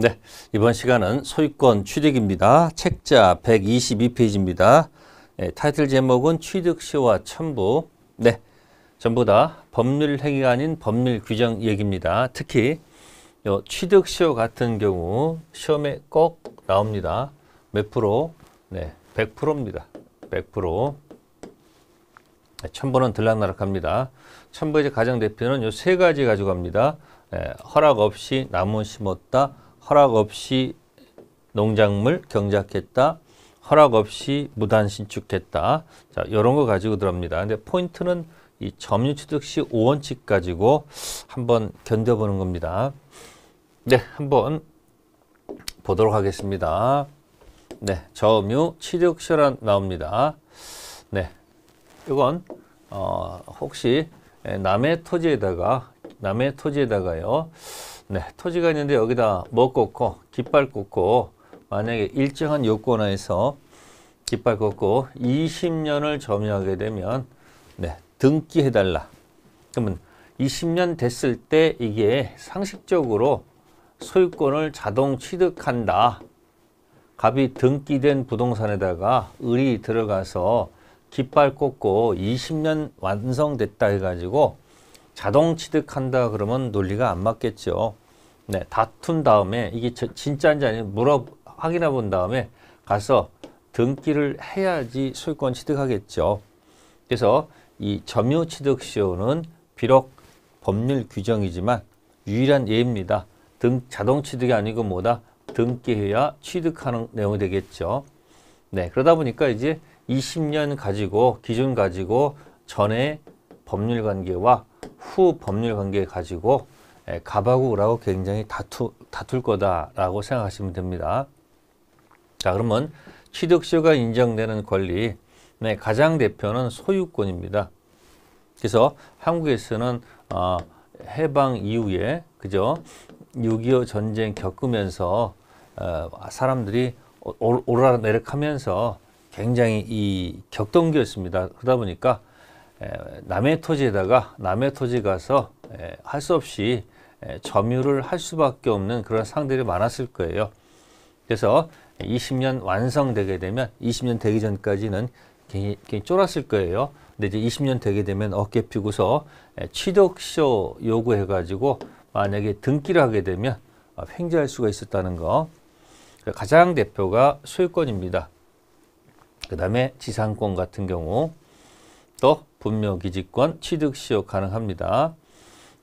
네, 이번 시간은 소유권 취득입니다. 책자 122페이지입니다. 네, 예, 타이틀 제목은 취득시와 첨부. 네, 전부 다 법률 행위가 아닌 법률 규정 얘기입니다. 특히 취득시효 같은 경우 시험에 꼭 나옵니다. 몇 프로? 네, 100%입니다. 100%. 첨부는 들락날락합니다. 첨부의 가장 대표는 요 세 가지 가지고 갑니다. 네, 허락 없이 나무 심었다. 허락 없이 농작물 경작했다. 허락 없이 무단 신축했다. 자, 이런 거 가지고 들어옵니다 근데 포인트는 이 점유취득 시 5원칙 가지고 한번 견뎌보는 겁니다. 네, 한번 보도록 하겠습니다. 네, 점유 취득 시라 나옵니다. 네, 이건 어, 혹시 남의 토지에다가 남의 토지에다가요 네, 토지가 있는데 여기다 뭐 꽂고 깃발 꽂고 만약에 일정한 요건에서 깃발 꽂고 20년을 점유하게 되면 네, 등기해달라. 그러면 20년 됐을 때 이게 상식적으로 소유권을 자동 취득한다. 갑이 등기된 부동산에다가 을이 들어가서 깃발 꽂고 20년 완성됐다 해가지고 자동 취득한다 그러면 논리가 안 맞겠죠. 네, 다툰 다음에 이게 저, 진짜인지 아닌지 물어 확인해 본 다음에 가서 등기를 해야지 소유권 취득하겠죠. 그래서 이 점유 취득 시효는 비록 법률 규정이지만 유일한 예입니다. 등 자동 취득이 아니고 뭐다 등기해야 취득하는 내용이 되겠죠. 네, 그러다 보니까 이제 20년 가지고 기준 가지고 전에 법률 관계와 후 법률 관계 가지고 갑하고 예, 을하고 굉장히 다투, 다툴 거다라고 생각하시면 됩니다. 자 그러면 취득시가 인정되는 권리 네, 가장 대표는 소유권입니다. 그래서 한국에서는 어, 해방 이후에 그죠 6.25 전쟁 겪으면서 어, 사람들이 오르락내리락하면서 굉장히 이 격동기였습니다. 그러다 보니까 남의 토지에다가 남의 토지 가서 할 수 없이 예, 점유를 할 수밖에 없는 그런 상들이 많았을 거예요. 그래서 20년 완성되게 되면 20년 되기 전까지는 굉장히 쫄았을 거예요. 근데 이제 20년 되게 되면 어깨 피고서 예, 취득쇼 요구해가지고 만약에 등기를 하게 되면 아, 횡재할 수가 있었다는 거. 가장 대표가 소유권입니다. 그 다음에 지상권 같은 경우 또 분묘기지권 취득시효 가능합니다.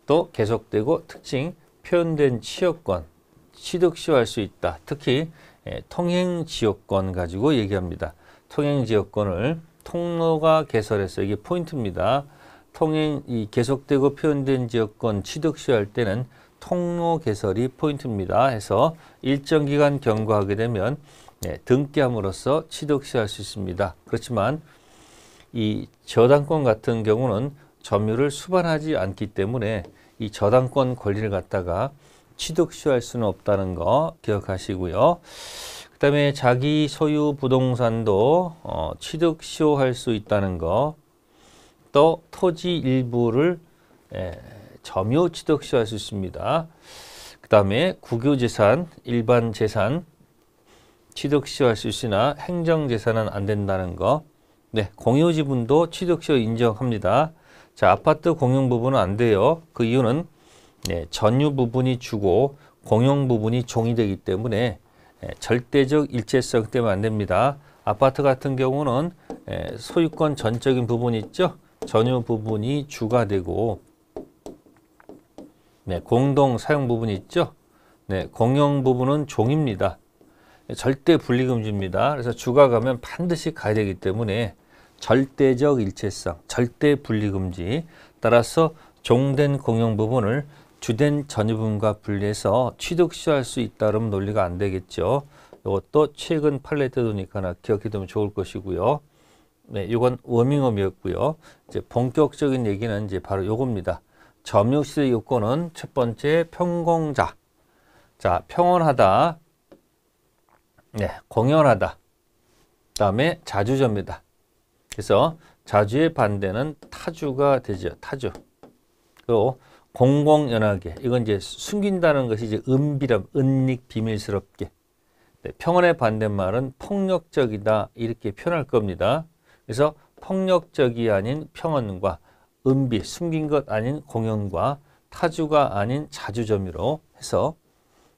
또 계속되고 특징 표현된 취업권, 취득시효할 수 있다. 특히 예, 통행지역권 가지고 얘기합니다. 통행지역권을 통로가 개설해서 이게 포인트입니다. 통행 이 계속되고 표현된 지역권 취득시효할 때는 통로 개설이 포인트입니다. 해서 일정 기간 경과하게 되면 네, 등기함으로써 취득시효할 수 있습니다. 그렇지만 이 저당권 같은 경우는 점유를 수반하지 않기 때문에 이 저당권 권리를 갖다가 취득시효할 수는 없다는 거 기억하시고요. 그 다음에 자기 소유 부동산도 어, 취득시효할 수 있다는 거, 또 토지 일부를 에, 예, 점유 취득시효할 수 있습니다. 그 다음에 국유재산, 일반 재산 취득시효할 수 있으나 행정재산은 안 된다는 거, 네, 공유지분도 취득시효 인정합니다. 자, 아파트 공용 부분은 안 돼요. 그 이유는 예, 전유 부분이 주고 공용 부분이 종이 되기 때문에 예, 절대적 일체성 때문에 안 됩니다. 아파트 같은 경우는 예, 소유권 전적인 부분 이 있죠. 전유 부분이 주가 되고 네, 공동 사용 부분 이 있죠. 네, 공용 부분은 종입니다. 절대 분리금지입니다. 그래서 주가 가면 반드시 가야 되기 때문에 절대적 일체성, 절대 분리금지. 따라서 종된 공용 부분을 주된 전유분과 분리해서 취득시할 수 있다 그면 논리가 안 되겠죠. 이것도 최근 팔레트도니까 기억해 두면 좋을 것이고요. 네, 이건 워밍업이었고요. 이제 본격적인 얘기는 이제 바로 요겁니다. 점유시의 요건은 첫 번째 평공자. 자, 평온하다. 네, 공연하다. 그다음에 자주점이다. 그래서 자주의 반대는 타주가 되죠. 타주. 그리고 공공연하게. 이건 이제 숨긴다는 것이 이제 은비람, 은닉, 비밀스럽게. 네, 평온의 반대말은 폭력적이다. 이렇게 표현할 겁니다. 그래서 폭력적이 아닌 평온과 은비, 숨긴 것 아닌 공연과 타주가 아닌 자주점유로 해서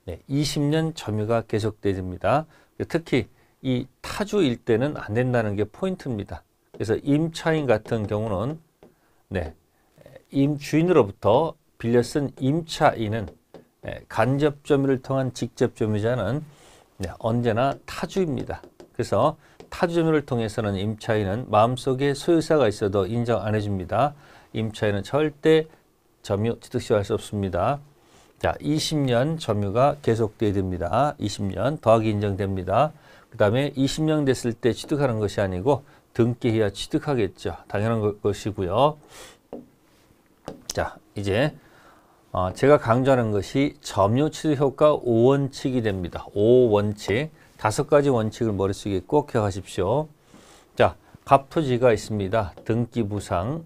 네, 20년 점유가 계속집니다 특히 이 타주일 때는 안 된다는 게 포인트입니다. 그래서 임차인 같은 경우는 네, 임주인으로부터 빌려 쓴 임차인은 네, 간접점유를 통한 직접점유자는 네, 언제나 타주입니다. 그래서 타주점유를 통해서는 임차인은 마음속에 소유사가 있어도 인정 안 해줍니다. 임차인은 절대 점유 취득시효할 수 없습니다. 자, 20년 점유가 계속돼야 됩니다. 20년 더하기 인정됩니다. 그 다음에 20년 됐을 때 취득하는 것이 아니고 등기해야 취득하겠죠. 당연한 것이고요. 자, 이제 어, 제가 강조하는 것이 점유 취득 효과 5원칙이 됩니다. 5원칙. 다섯 가지 원칙을 머릿속에 꼭 기억하십시오. 자, 갑토지가 있습니다. 등기 부상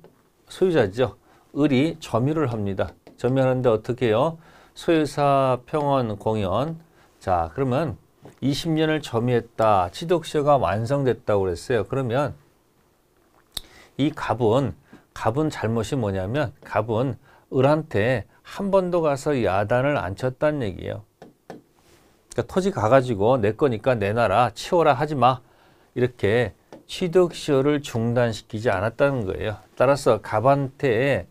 소유자죠. 을이 점유를 합니다. 점유하는데 어떻게 해요? 소유사 평원 공연. 자, 그러면 20년을 점유했다. 취득시효가 완성됐다고 그랬어요. 그러면 이 갑은 갑은 잘못이 뭐냐면 갑은 을한테 한 번도 가서 야단을 안 쳤다는 얘기예요. 그러니까 토지 가가지고 내 거니까 내놔라 치워라 하지 마 이렇게 취득 시효를 중단시키지 않았다는 거예요. 따라서 갑한테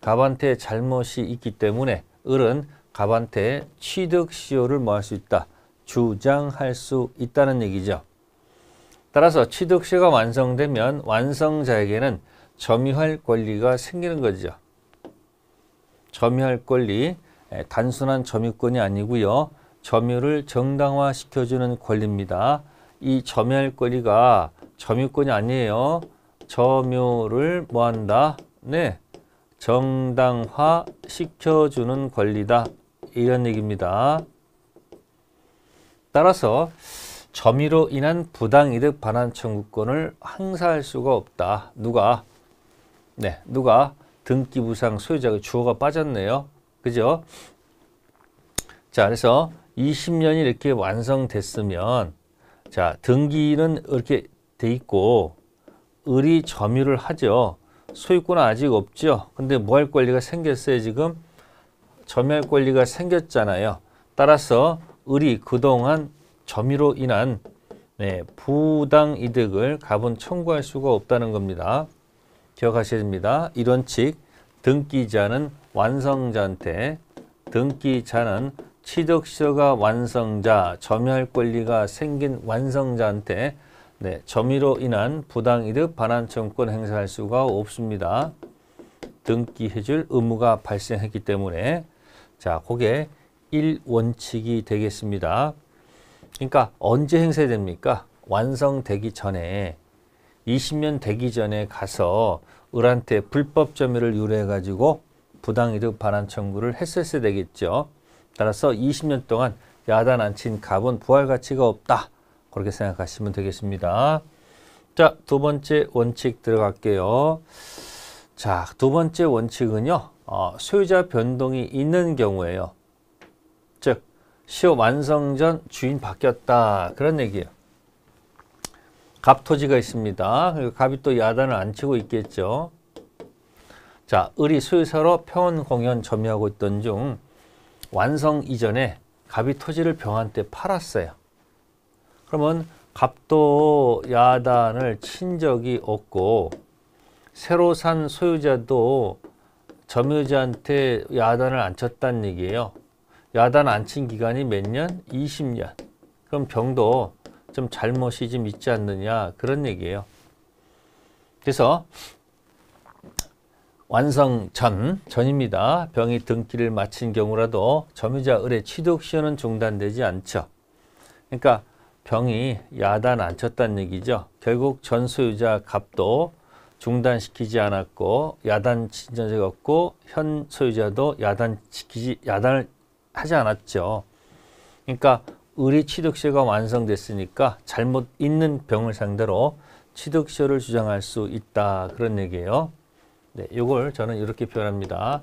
갑한테 잘못이 있기 때문에 을은 갑한테 취득 시효를 뭐 할 수 있다 주장할 수 있다는 얘기죠. 따라서 취득시가 완성되면 완성자에게는 점유할 권리가 생기는 거죠. 점유할 권리, 예, 단순한 점유권이 아니고요. 점유를 정당화시켜주는 권리입니다. 이 점유할 권리가 점유권이 아니에요. 점유를 뭐한다? 네, 정당화시켜주는 권리다. 이런 얘기입니다. 따라서 점유로 인한 부당이득 반환 청구권을 행사할 수가 없다. 누가 네 누가 등기부상 소유자의 주어가 빠졌네요. 그죠? 자 그래서 20년이 이렇게 완성됐으면 자 등기는 이렇게 돼 있고 을이 점유를 하죠. 소유권은 아직 없죠. 근데 뭐 할 권리가 생겼어요 지금? 점유할 권리가 생겼잖아요. 따라서 을이 그동안 점유로 인한 네, 부당 이득을 갑은 청구할 수가 없다는 겁니다. 기억하셔야 됩니다. 이론칙 등기자는 완성자한테 등기자는 취득시효가 완성자, 점유할 권리가 생긴 완성자한테 네, 점유로 인한 부당이득 반환청권 행사할 수가 없습니다. 등기해줄 의무가 발생했기 때문에 자, 그게 1원칙이 되겠습니다. 그러니까 언제 행세됩니까? 완성되기 전에 20년 되기 전에 가서 을한테 불법 점유를 유래해가지고 부당이득 반환 청구를 했었어야 되겠죠. 따라서 20년 동안 야단 안친갑은 부활 가치가 없다. 그렇게 생각하시면 되겠습니다. 자, 두 번째 원칙 들어갈게요. 자, 두 번째 원칙은요. 어, 소유자 변동이 있는 경우에요. 즉, 시호 완성 전 주인 바뀌었다 그런 얘기예요. 갑토지가 있습니다. 갑이 또 야단을 안 치고 있겠죠. 자, 을이 수유사로 평원 공연 점유하고 있던 중 완성 이전에 갑이 토지를 병한테 팔았어요. 그러면 갑도 야단을 친 적이 없고 새로 산 소유자도 점유자한테 야단을 안 쳤다는 얘기예요. 야단 안친 기간이 몇 년? 20년. 그럼 병도 좀 잘못이 좀 있지 않느냐 그런 얘기예요. 그래서 완성 전, 전입니다. 병이 등기를 마친 경우라도 점유자 을의 취득시효는 중단되지 않죠. 그러니까 병이 야단 안 쳤다는 얘기죠. 결국 전 소유자 값도 중단시키지 않았고 야단 친 적이 없고 현 소유자도 야단 지키지 야단을 하지 않았죠. 그러니까 의리 취득시가 완성됐으니까 잘못 있는 병을 상대로 취득시를 주장할 수 있다 그런 얘기예요. 네, 이걸 저는 이렇게 표현합니다.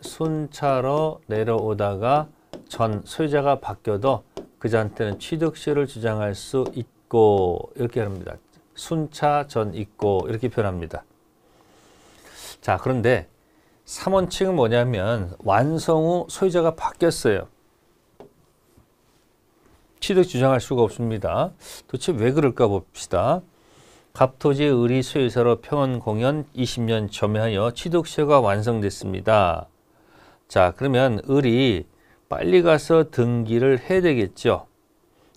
순차로 내려오다가 전 소유자가 바뀌어도 그자한테는 취득시를 주장할 수 있고 이렇게 합니다. 순차 전 있고 이렇게 표현합니다. 자 그런데 3원칙은 뭐냐면 완성 후 소유자가 바뀌었어요. 취득 주장할 수가 없습니다. 도대체 왜 그럴까 봅시다. 갑토지 의리 소유자로 평원 공연 20년 점유하여 취득시효가 완성됐습니다. 자 그러면 을이 빨리 가서 등기를 해야 되겠죠.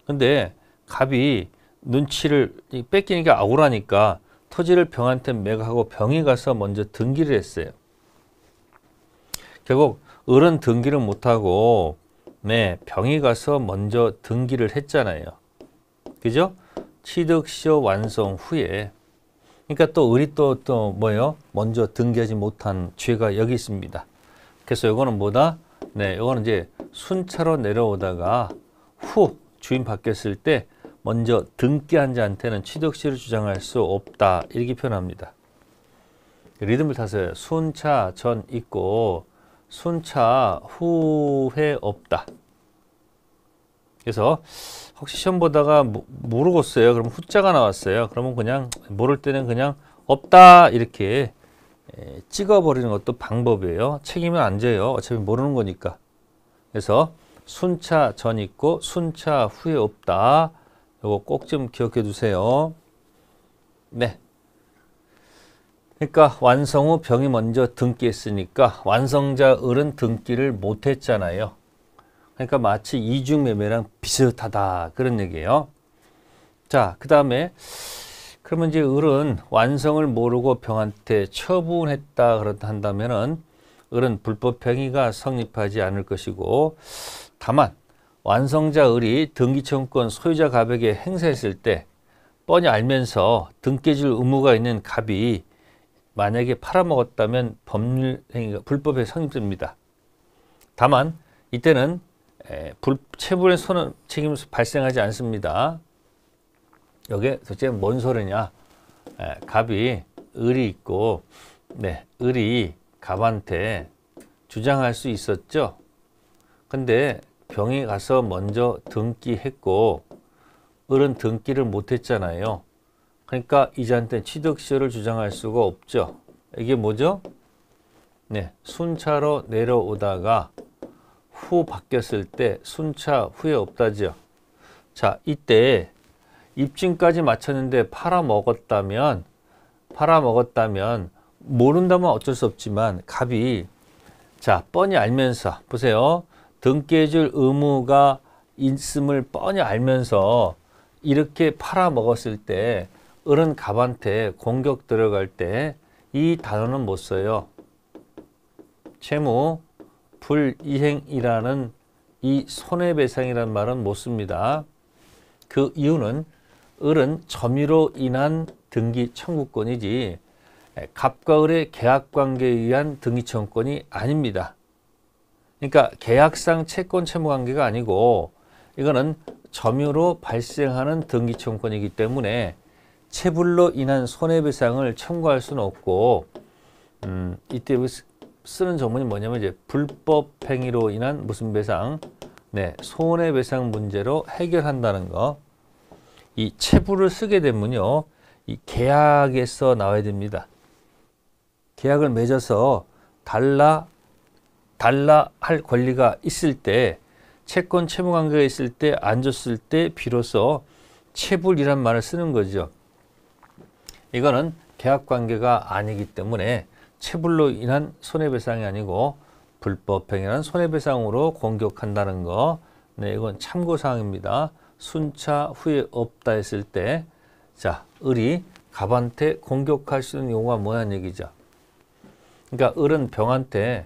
근데 갑이 눈치를 뺏기는게 아우라니까 토지를 병한테 매각하고 병이 가서 먼저 등기를 했어요. 결국 어른 등기를 못하고 네, 병이 가서 먼저 등기를 했잖아요. 그죠? 취득시효 완성 후에 그러니까 또 을이 또, 또 뭐예요? 먼저 등기하지 못한 죄가 여기 있습니다. 그래서 이거는 뭐다? 네, 이거는 이제 순차로 내려오다가 후 주인 바뀌었을 때 먼저 등기한 자한테는 취득시를 주장할 수 없다. 이렇게 표현합니다. 리듬을 타세요. 순차 전 있고 순차 후회 없다. 그래서 혹시 시험 보다가 모르겠어요. 그럼 후자가 나왔어요. 그러면 그냥 모를 때는 그냥 없다 이렇게 찍어버리는 것도 방법이에요. 책임은 안 져요. 어차피 모르는 거니까. 그래서 순차 전 있고 순차 후에 없다. 이거 꼭 좀 기억해 두세요. 네. 그러니까 완성 후 병이 먼저 등기했으니까 완성자 을은 등기를 못했잖아요. 그러니까 마치 이중매매랑 비슷하다 그런 얘기예요. 자, 그 다음에 그러면 이제 을은 완성을 모르고 병한테 처분했다 그렇다 한다면은 을은 불법 행위가 성립하지 않을 것이고 다만 완성자 을이 등기청권 소유자 갑에게 행사했을 때 뻔히 알면서 등기질 해 의무가 있는 갑이 만약에 팔아먹었다면 법률행위가 불법에 성립됩니다. 다만 이때는 에, 불, 체불의 손은 책임 발생하지 않습니다. 여기에 도대체 뭔 소리냐? 에, 갑이 을이 있고 네, 을이 갑한테 주장할 수 있었죠. 근데 병이 가서 먼저 등기했고 을은 등기를 못했잖아요. 그러니까 이자한테 취득시효를 주장할 수가 없죠. 이게 뭐죠? 네, 순차로 내려오다가 후 바뀌었을 때 순차 후에 없다지 자, 이때 입증까지 마쳤는데 팔아먹었다면 팔아먹었다면 모른다면 어쩔 수 없지만 갑이 자 뻔히 알면서 보세요. 등기해줄 의무가 있음을 뻔히 알면서 이렇게 팔아먹었을 때 어른 갑한테 공격 들어갈 때 이 단어는 못 뭐 써요. 채무, 불이행이라는 이손해배상이라 말은 못 씁니다. 그 이유는 을은 점유로 인한 등기 청구권이지 갑과 을의 계약관계에 의한 등기 청구권이 아닙니다. 그러니까 계약상 채권 채무관계가 아니고 이거는 점유로 발생하는 등기 청구권이기 때문에 체불로 인한 손해배상을 청구할 수는 없고 음, 이때 그 쓰는 조문이 뭐냐면 이제 불법 행위로 인한 무슨 배상 네, 손해배상 문제로 해결한다는 거. 이 체불을 쓰게 되면요. 이 계약에서 나와야 됩니다. 계약을 맺어서 달라 달라 할 권리가 있을 때 채권 채무 관계가 있을 때 안 줬을 때 비로소 체불이란 말을 쓰는 거죠. 이거는 계약 관계가 아니기 때문에 체불로 인한 손해배상이 아니고 불법행위는 손해배상으로 공격한다는 거. 네, 이건 참고사항입니다. 순차 후에 없다 했을 때, 자, 을이 갑한테 공격할 수 있는 용어가 뭐냐는 얘기죠. 그러니까 을은 병한테,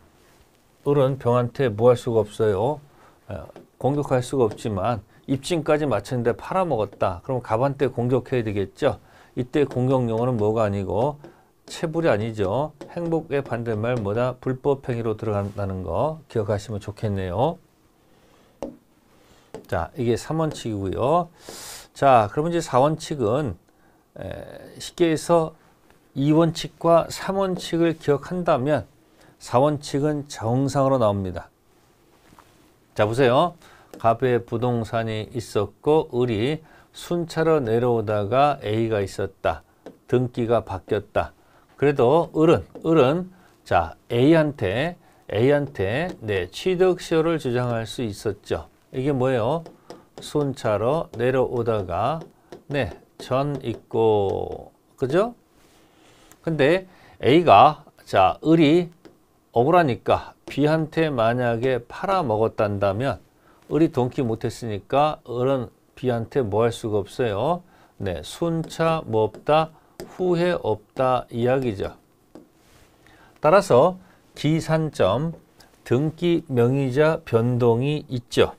을은 병한테 뭐 할 수가 없어요. 어, 공격할 수가 없지만 입증까지 마쳤는데 팔아먹었다. 그럼 갑한테 공격해야 되겠죠. 이때 공격용어는 뭐가 아니고 체불이 아니죠. 행복의 반대말 뭐다? 불법행위로 들어간다는 거 기억하시면 좋겠네요. 자, 이게 3원칙이고요. 자, 그러면 이제 4원칙은 에, 쉽게 해서 2원칙과 3원칙을 기억한다면 4원칙은 정상으로 나옵니다. 자, 보세요. 갑의 부동산이 있었고 을이 순차로 내려오다가 A가 있었다. 등기가 바뀌었다. 그래도 을은 을은 자 A한테 A한테 네 취득 시효를 주장할 수 있었죠. 이게 뭐예요? 순차로 내려오다가 네전 있고 그죠? 근데 A가 자 을이 억울하니까 B한테 만약에 팔아먹었단다면 을이 돈기 못했으니까 을은 B한테 뭐 할 수가 없어요. 네, 순차 뭐 없다, 후회 없다 이야기죠. 따라서 기산점, 등기 명의자 변동이 있죠.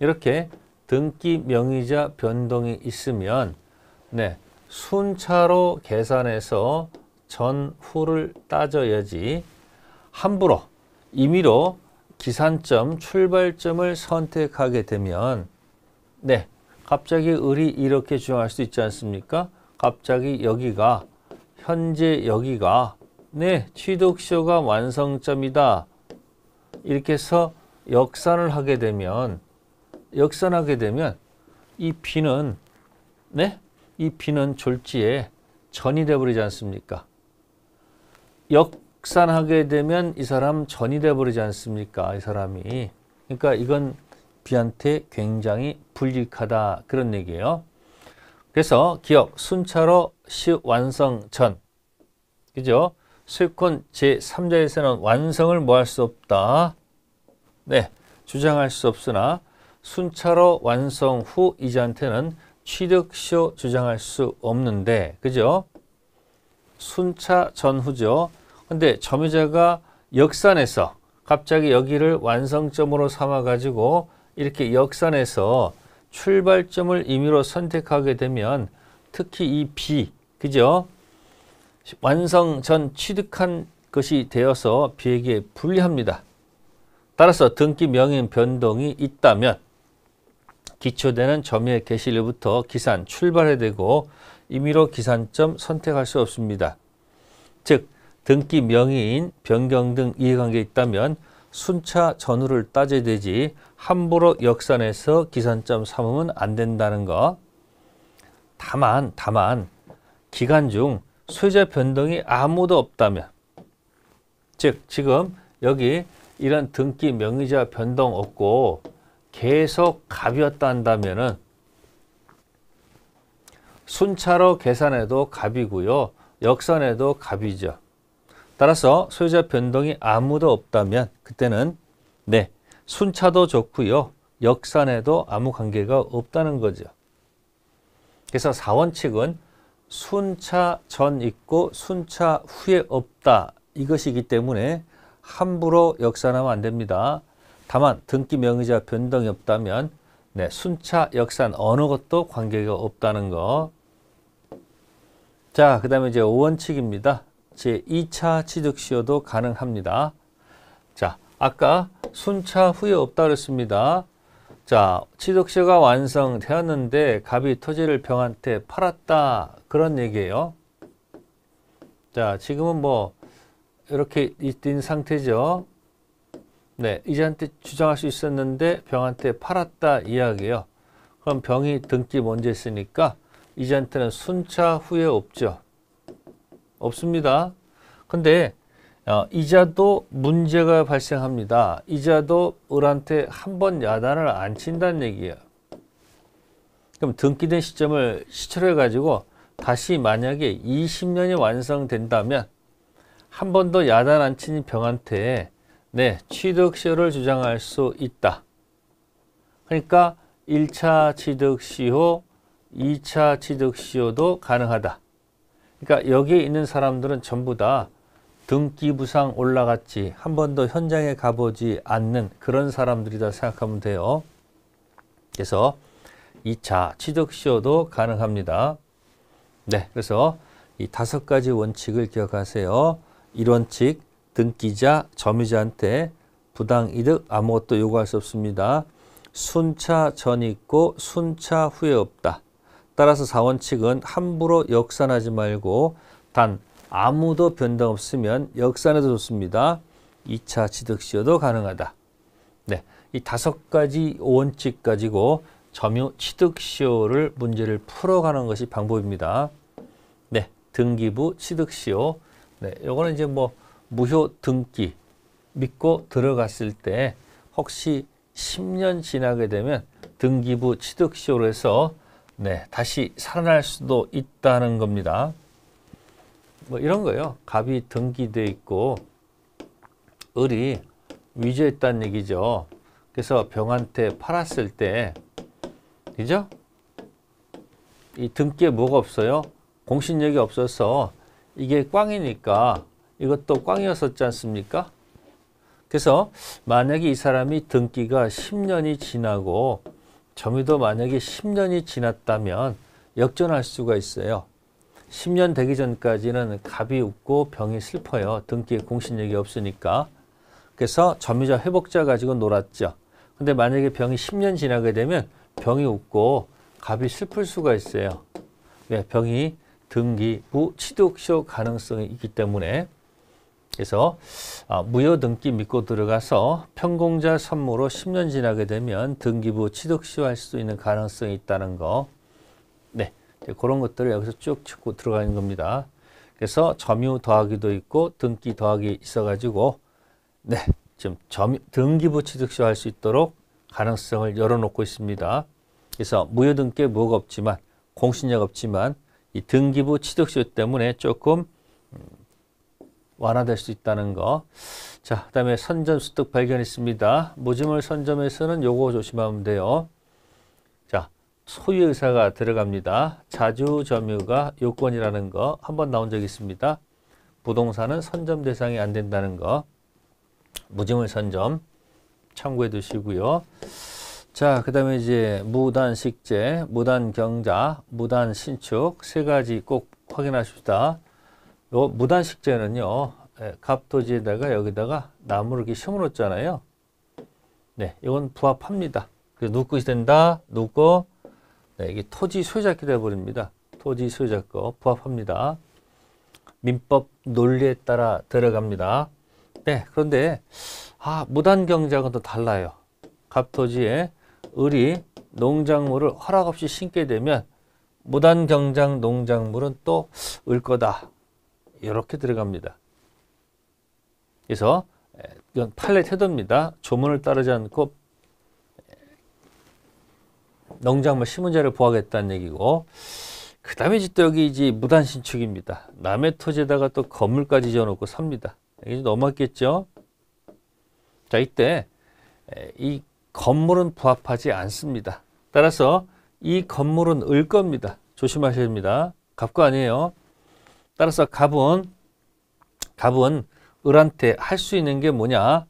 이렇게 등기 명의자 변동이 있으면 네, 순차로 계산해서 전후를 따져야지 함부로 임의로 기산점 출발점을 선택하게 되면 네. 갑자기 을이 이렇게 주장할 수 있지 않습니까? 갑자기 여기가 현재 여기가 네, 취득시가 완성점이다. 이렇게 해서 역산을 하게 되면 역산하게 되면 이 B는 네? 이 B는 졸지에 전이 돼버리지 않습니까? 역산하게 되면 이 사람 전이 돼버리지 않습니까? 이 사람이. 그러니까 이건 비한테 굉장히 불리하다 그런 얘기예요. 그래서 기억 순차로 시 완성 전 그죠? 수익권 제3자에서는 완성을 뭐 할 수 없다. 네, 주장할 수 없으나 순차로 완성 후 이자한테는 취득시효 주장할 수 없는데 그죠? 순차 전후죠. 근데 점유자가 역산해서 갑자기 여기를 완성점으로 삼아 가지고 이렇게 역산해서 출발점을 임의로 선택하게 되면 특히 이 B, 그죠? 완성 전 취득한 것이 되어서 B에게 불리합니다. 따라서 등기 명인 변동이 있다면 기초되는 점의 개시일부터 기산 출발해야 되고 임의로 기산점 선택할 수 없습니다. 즉 등기 명의인 변경 등 이해관계 있다면 순차 전후를 따져야 되지 함부로 역산해서 기산점 삼으면 안 된다는 거. 다만 다만 기간 중 소유자 변동이 아무도 없다면 즉 지금 여기 이런 등기 명의자 변동 없고 계속 갑이었다 한다면 순차로 계산해도 갑이고요. 역산해도 갑이죠. 따라서 소유자 변동이 아무도 없다면 그때는 네, 순차도 좋고요. 역산에도 아무 관계가 없다는 거죠. 그래서 4원칙은 순차 전 있고 순차 후에 없다 이것이기 때문에 함부로 역산하면 안 됩니다. 다만 등기 명의자 변동이 없다면 네, 순차 역산 어느 것도 관계가 없다는 거. 자, 그 다음에 이제 5원칙입니다. 제2차 취득 시효도 가능합니다. 자, 아까 순차 후에 없다 그랬습니다. 자, 취득 시효가 완성되었는데 갑이 토지를 병한테 팔았다 그런 얘기예요. 자, 지금은 뭐 이렇게 있는 상태죠. 네, 이제한테 주장할 수 있었는데 병한테 팔았다 이야기예요. 그럼 병이 등기 먼저 있으니까 이제한테는 순차 후에 없죠. 없습니다. 근데 어, 이자도 문제가 발생합니다. 이자도 을한테 한 번 야단을 안 친다는 얘기예요. 그럼 등기된 시점을 시철해 가지고 다시 만약에 20년이 완성된다면 한번더 야단 안 치는 병한테 네, 취득시효를 주장할 수 있다. 그러니까 1차 취득시효, 2차 취득시효도 가능하다. 그러니까 여기에 있는 사람들은 전부 다 등기부상 올라갔지 한번도 현장에 가보지 않는 그런 사람들이다 생각하면 돼요. 그래서 2차 취득시효도 가능합니다. 네, 그래서 이 다섯 가지 원칙을 기억하세요. 1원칙, 등기자, 점유자한테 부당이득 아무것도 요구할 수 없습니다. 순차 전 있고 순차 후에 없다. 따라서 4원칙은 함부로 역산하지 말고 단 아무도 변동 없으면 역산해도 좋습니다. 2차 취득시효도 가능하다. 네, 이 다섯 가지 원칙 가지고 점유 취득시효를 문제를 풀어가는 것이 방법입니다. 네, 등기부 취득시효. 네, 요거는 이제 뭐 무효 등기 믿고 들어갔을 때 혹시 10년 지나게 되면 등기부 취득시효로 해서 네, 다시 살아날 수도 있다는 겁니다. 뭐 이런 거요. 갑이 등기돼 있고 을이 위조했다는 얘기죠. 그래서 병한테 팔았을 때 그죠? 이 등기에 뭐가 없어요? 공신력이 없어서 이게 꽝이니까 이것도 꽝이었었지 않습니까? 그래서 만약에 이 사람이 등기가 10년이 지나고 점유도 만약에 10년이 지났다면 역전할 수가 있어요. 10년 되기 전까지는 갑이 웃고 병이 슬퍼요. 등기에 공신력이 없으니까. 그래서 점유자 회복자 가지고 놀았죠. 근데 만약에 병이 10년 지나게 되면 병이 웃고 갑이 슬플 수가 있어요. 네, 병이 등기, 무, 치독쇼 가능성이 있기 때문에 그래서 아, 무효 등기 믿고 들어가서 편공자 선무로 10년 지나게 되면 등기부 취득시효할 수 있는 가능성이 있다는 거. 네, 그런 것들을 여기서 쭉 짚고 들어가는 겁니다. 그래서 점유 더하기도 있고 등기 더하기 있어가지고 네, 지금 점, 등기부 취득시효할 수 있도록 가능성을 열어놓고 있습니다. 그래서 무효 등기 뭐가 없지만 공신력 없지만 이 등기부 취득시효 때문에 조금 완화될 수 있다는 거. 자, 그다음에 선점 수득 발견했습니다. 모지물 선점에서는 요거 조심하면 돼요. 자, 소유 의사가 들어갑니다. 자주 점유가 요건이라는 거한 번 나온 적이 있습니다. 부동산은 선점 대상이 안 된다는 거. 무지물 선점 참고해 두시고요. 자, 그 다음에 이제 무단식재, 무단경자, 무단신축 세 가지 꼭 확인하십시다. 요 무단식재는요. 예, 갑토지에다가 여기다가 나무를 이렇게 심어놓잖아요. 네, 이건 부합합니다. 그래서 눕이 된다, 누고 네, 이게 토지 소유자끼 되어버립니다. 토지 소유자거 부합합니다. 민법 논리에 따라 들어갑니다. 네, 그런데 아, 무단경작은 또 달라요. 갑토지에 을이 농작물을 허락 없이 심게 되면 무단경작 농작물은 또 을 거다. 이렇게 들어갑니다. 그래서 이건 판례 태도입니다. 조문을 따르지 않고 농작물 심은자를 보하겠다는 얘기고 그 다음에 또 여기 이제 무단신축입니다. 남의 토지에다가 또 건물까지 지어놓고 삽니다. 이게 넘었겠죠? 자 이때 이 건물은 부합하지 않습니다. 따라서 이 건물은 을 겁니다. 조심하셔야 됩니다. 갑과 아니에요. 따라서 갑은 갑은 을한테 할 수 있는 게 뭐냐?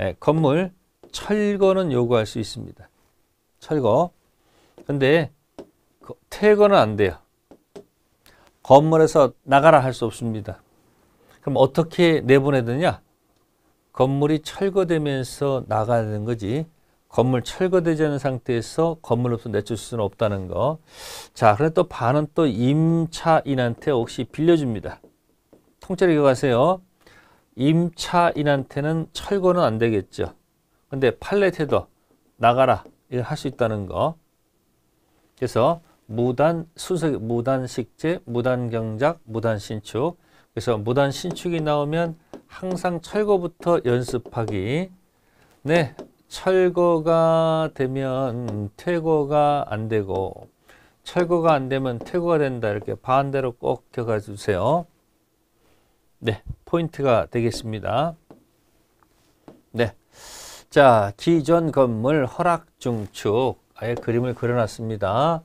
예, 건물 철거는 요구할 수 있습니다. 철거. 근데 그 퇴거는 안 돼요. 건물에서 나가라 할 수 없습니다. 그럼 어떻게 내보내느냐? 건물이 철거되면서 나가는 거지. 건물 철거되지 않은 상태에서 건물로부터 내줄 수는 없다는 거. 자, 그래 또 반은 또 임차인한테 혹시 빌려줍니다. 통째로 기억하세요. 임차인한테는 철거는 안 되겠죠. 근데 팔레테도 나가라. 이거할수 있다는 거. 그래서 무단 수색, 무단 식재, 무단 경작, 무단 신축. 그래서 무단 신축이 나오면 항상 철거부터 연습하기. 네, 철거가 되면 퇴거가 안 되고 철거가 안 되면 퇴거가 된다 이렇게 반대로 꼭 기억해 주세요. 네, 포인트가 되겠습니다. 네, 자 기존 건물 허락 중축 아예 그림을 그려놨습니다.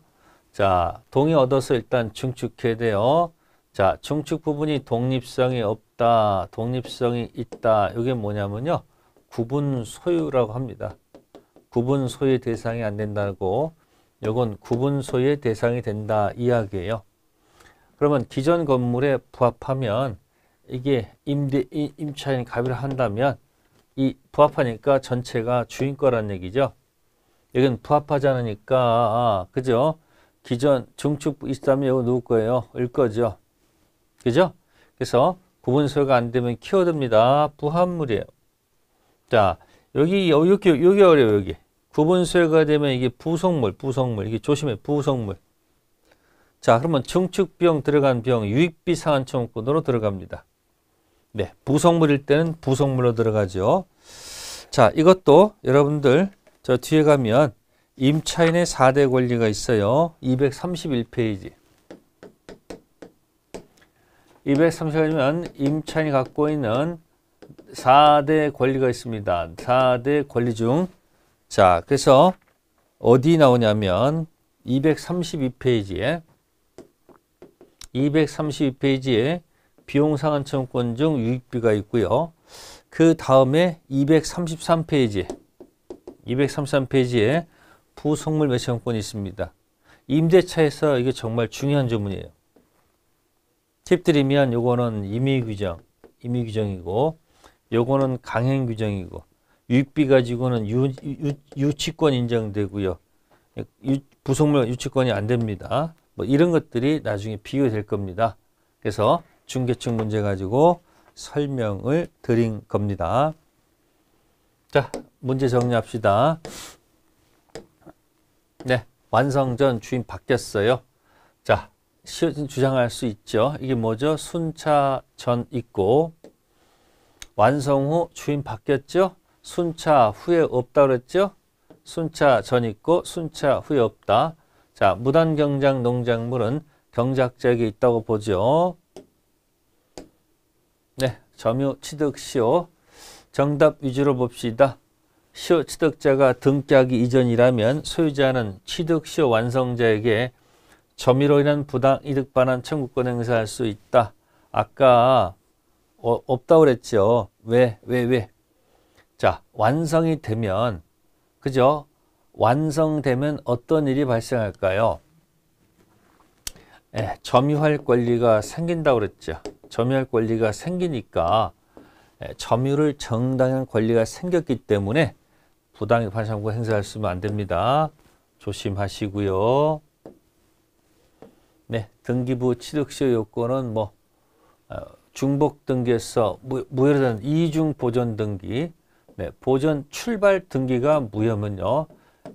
자, 동의 얻어서 일단 중축해야 돼요. 자, 중축 부분이 독립성이 없다, 독립성이 있다. 이게 뭐냐면요. 구분 소유라고 합니다. 구분 소유 의 대상이 안 된다고 이건 구분 소유의 대상이 된다 이야기예요. 그러면 기존 건물에 부합하면 이게 임대 임차인 가비를 한다면 이 부합하니까 전체가 주인 거란 얘기죠. 여기는 부합하지 않으니까 아, 그죠? 기존 중축 있다면 이거 누구 거예요? 을 거죠. 그죠? 그래서 구분 소유가 안 되면 키워듭니다. 부합물이에요. 자, 여기, 여기, 여기 어려워, 여기. 구분수가 되면 이게 부속물, 부속물. 이게 조심해, 부속물. 자, 그러면 증축병 들어간 병, 유익비 상한청구권으로 들어갑니다. 네, 부속물일 때는 부속물로 들어가죠. 자, 이것도 여러분들 저 뒤에 가면 임차인의 4대 권리가 있어요. 231페이지. 230페이지면 임차인이 갖고 있는 4대 권리가 있습니다. 4대 권리 중. 자, 그래서 어디 나오냐면 232페이지에 232페이지에 비용 상한 청구권 중 유익비가 있고요. 그 다음에 233페이지 233페이지에 부속물 매청권이 있습니다. 임대차에서 이게 정말 중요한 조문이에요. 팁 드리면 이거는 임의 규정, 임의 규정이고 요거는 강행 규정이고 유입비 가지고는 유, 유 치권 인정되고요. 유, 부속물 유치권이 안 됩니다. 뭐 이런 것들이 나중에 비교될 겁니다. 그래서 중계층 문제 가지고 설명을 드린 겁니다. 자, 문제 정리합시다. 네, 완성 전 주인 바뀌었어요. 자, 시효 주장할 수 있죠. 이게 뭐죠? 순차 전 있고 완성 후 주인 바뀌었죠? 순차 후에 없다 그랬죠? 순차 전 있고 순차 후에 없다. 자, 무단 경작 농작물은 경작자에게 있다고 보죠. 네, 점유 취득 시효. 정답 위주로 봅시다. 시효 취득자가 등기하기 이전이라면 소유자는 취득 시효 완성자에게 점유로 인한 부당 이득 반환 청구권 행사할 수 있다. 아까 어, 없다고 그랬죠. 왜, 왜, 왜? 자, 완성이 되면, 그죠? 완성되면 어떤 일이 발생할까요? 예, 점유할 권리가 생긴다 그랬죠. 점유할 권리가 생기니까 예, 점유를 정당한 권리가 생겼기 때문에 부당의 판사무 행사할 수면안 됩니다. 조심하시고요. 네, 등기부 취득시효 요건은 뭐 어, 중복 등기에서 무효로된 이중 보전 등기, 네, 보전 출발 등기가 무효면요.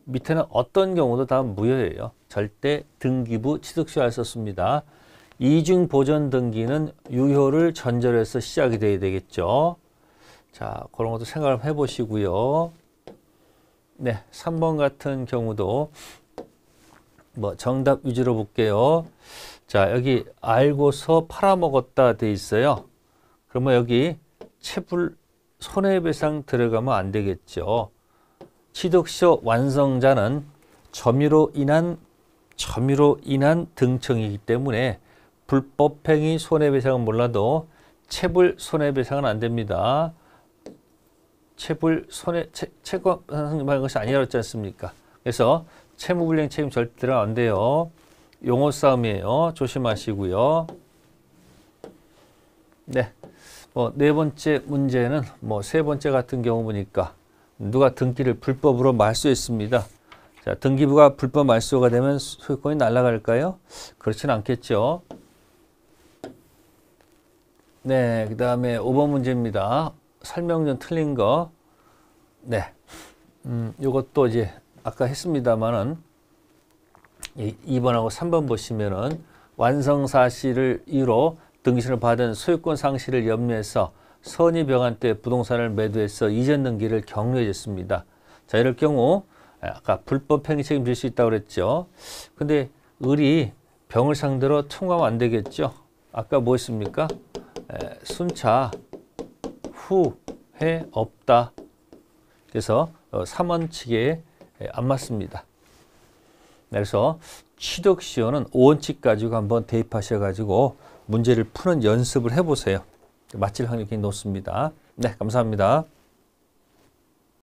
밑에는 어떤 경우도 다 무효예요. 절대 등기부 취득시효할 수 없습니다. 이중 보전 등기는 유효를 전제로 해서 시작이 돼야 되겠죠. 자, 그런 것도 생각을 해보시고요. 네, 3번 같은 경우도 뭐 정답 위주로 볼게요. 자, 여기 알고서 팔아먹었다 돼 있어요. 그러면 여기 체불 손해배상 들어가면 안 되겠죠. 취득시 완성자는 점유로 인한 점유로 인한 등청이기 때문에 불법행위 손해배상은 몰라도 체불 손해배상은 안 됩니다. 체불 손해 채, 채권 상승 것이 아니라 그랬지 않습니까? 그래서 채무불량 책임 절대로 안 돼요. 용어 싸움이에요. 조심하시고요. 네. 뭐 네 번째 문제는 뭐 세 번째 같은 경우 보니까 누가 등기를 불법으로 말소했습니다. 자, 등기부가 불법 말소가 되면 소유권이 날아갈까요? 그렇진 않겠죠. 네, 그 다음에 5번 문제입니다. 설명전 틀린 거. 네. 음, 요것도 이제 아까 했습니다만은 2번하고 3번 보시면은 완성 사실을 이유로 등신을 받은 소유권 상실을 염려해서 선의 병한 때 부동산을 매도해서 이전 등기를 격려해줬습니다. 자, 이럴 경우 아, 아까 불법 행위 책임질 수 있다고 그랬죠. 근데 을이 병을 상대로 통과하면안 되겠죠. 아까 뭐 했습니까? 에, 순차 후회 없다. 그래서 어, 3원칙에 안 맞습니다. 그래서 취득시효는 5원칙 가지고 한번 대입하셔가지고 문제를 푸는 연습을 해보세요. 맞힐 확률이 높습니다. 네, 감사합니다.